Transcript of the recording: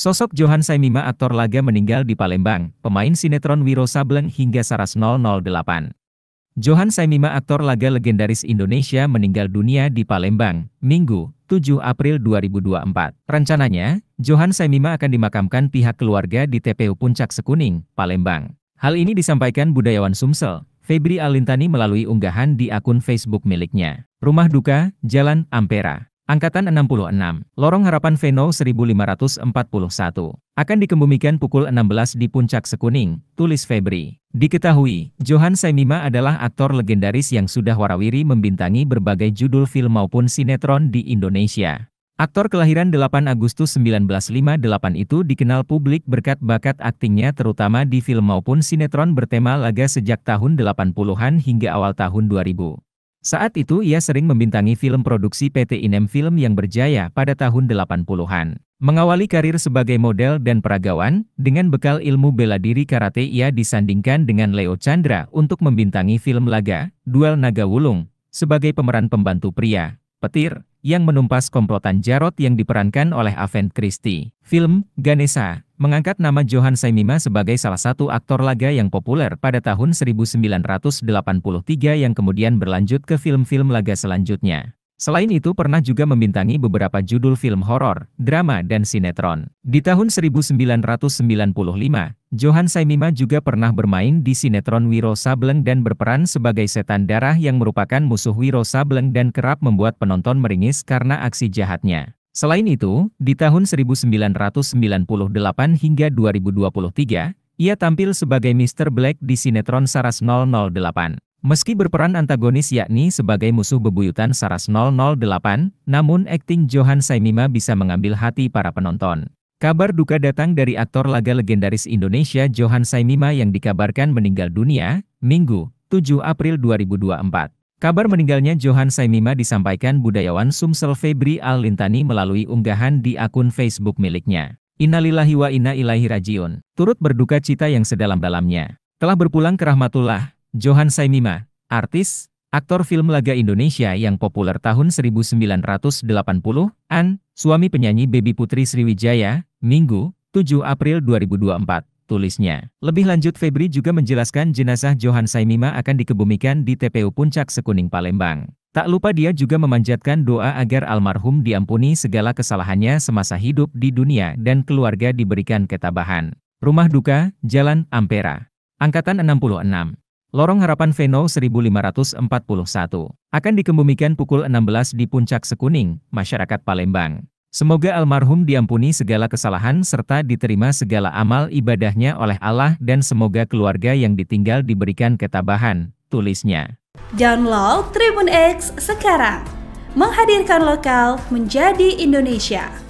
Sosok Johan Saimima aktor laga meninggal di Palembang, pemain sinetron Wiro Sableng hingga Saras 008. Johan Saimima aktor laga legendaris Indonesia meninggal dunia di Palembang, Minggu, 7 April 2024. Rencananya, Johan Saimima akan dimakamkan pihak keluarga di TPU Puncak Sekuning, Palembang. Hal ini disampaikan budayawan Sumsel, Febri Alintani melalui unggahan di akun Facebook miliknya. Rumah Duka, Jalan Ampera. Angkatan 66, Lorong Harapan Veno 1541. Akan dikembumikan pukul 16 di Puncak Sekuning, tulis Febri. Diketahui, Johan Saimima adalah aktor legendaris yang sudah warawiri membintangi berbagai judul film maupun sinetron di Indonesia. Aktor kelahiran 8 Agustus 1958 itu dikenal publik berkat bakat aktingnya terutama di film maupun sinetron bertema laga sejak tahun 80-an hingga awal tahun 2000. Saat itu ia sering membintangi film produksi PT Inem Film yang berjaya pada tahun 80-an. Mengawali karir sebagai model dan peragawan, dengan bekal ilmu bela diri karate ia disandingkan dengan Leo Chandra untuk membintangi film laga, Duel Naga Wulung, sebagai pemeran pembantu pria, petir, yang menumpas komplotan Jarot yang diperankan oleh Avent Christie. Film, Ganesha, mengangkat nama Johan Saimima sebagai salah satu aktor laga yang populer pada tahun 1983 yang kemudian berlanjut ke film-film laga selanjutnya. Selain itu pernah juga membintangi beberapa judul film horor, drama dan sinetron. Di tahun 1995, Johan Saimima juga pernah bermain di sinetron Wiro Sableng dan berperan sebagai setan darah yang merupakan musuh Wiro Sableng dan kerap membuat penonton meringis karena aksi jahatnya. Selain itu, di tahun 1998 hingga 2023, ia tampil sebagai Mr. Black di sinetron Saras 008. Meski berperan antagonis yakni sebagai musuh bebuyutan Saras 008, namun akting Johan Saimima bisa mengambil hati para penonton. Kabar duka datang dari aktor laga legendaris Indonesia Johan Saimima yang dikabarkan meninggal dunia, Minggu, 7 April 2024. Kabar meninggalnya Johan Saimima disampaikan budayawan Sumsel Febri Al-Lintani melalui unggahan di akun Facebook miliknya. Innalillahi wa inna ilaihi rajiun. Turut berduka cita yang sedalam-dalamnya. Telah berpulang ke rahmatullah, Johan Saimima, artis, aktor film laga Indonesia yang populer tahun 1980-an, suami penyanyi Baby Putri Sriwijaya, Minggu, 7 April 2024 tulisnya. Lebih lanjut Febri juga menjelaskan jenazah Johan Saimima akan dikebumikan di TPU Puncak Sekuning Palembang. Tak lupa dia juga memanjatkan doa agar almarhum diampuni segala kesalahannya semasa hidup di dunia dan keluarga diberikan ketabahan. Rumah Duka, Jalan Ampera. Angkatan 66. Lorong Harapan Veno 1541. Akan dikembumikan pukul 16 di Puncak Sekuning, Masyarakat Palembang. Semoga almarhum diampuni segala kesalahan serta diterima segala amal ibadahnya oleh Allah dan semoga keluarga yang ditinggal diberikan ketabahan, tulisnya. Download Tribun X sekarang, menghadirkan lokal menjadi Indonesia.